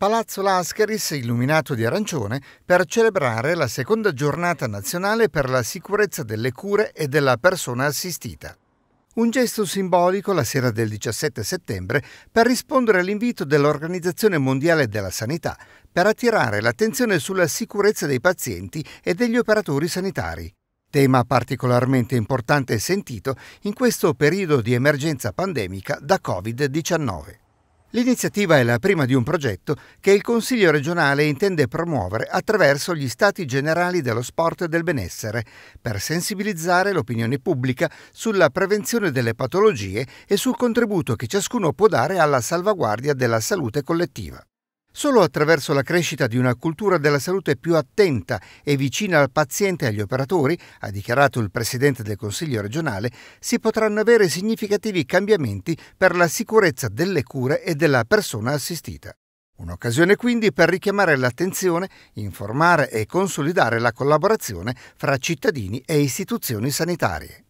Palazzo Lascaris illuminato di arancione per celebrare la seconda giornata nazionale per la sicurezza delle cure e della persona assistita. Un gesto simbolico la sera del 17 settembre per rispondere all'invito dell'Organizzazione Mondiale della Sanità per attirare l'attenzione sulla sicurezza dei pazienti e degli operatori sanitari. Tema particolarmente importante e sentito in questo periodo di emergenza pandemica da Covid-19. L'iniziativa è la prima di un progetto che il Consiglio regionale intende promuovere attraverso gli Stati generali dello sport e del benessere, per sensibilizzare l'opinione pubblica sulla prevenzione delle patologie e sul contributo che ciascuno può dare alla salvaguardia della salute collettiva. Solo attraverso la crescita di una cultura della salute più attenta e vicina al paziente e agli operatori, ha dichiarato il Presidente del Consiglio regionale, si potranno avere significativi cambiamenti per la sicurezza delle cure e della persona assistita. Un'occasione quindi per richiamare l'attenzione, informare e consolidare la collaborazione fra cittadini e istituzioni sanitarie.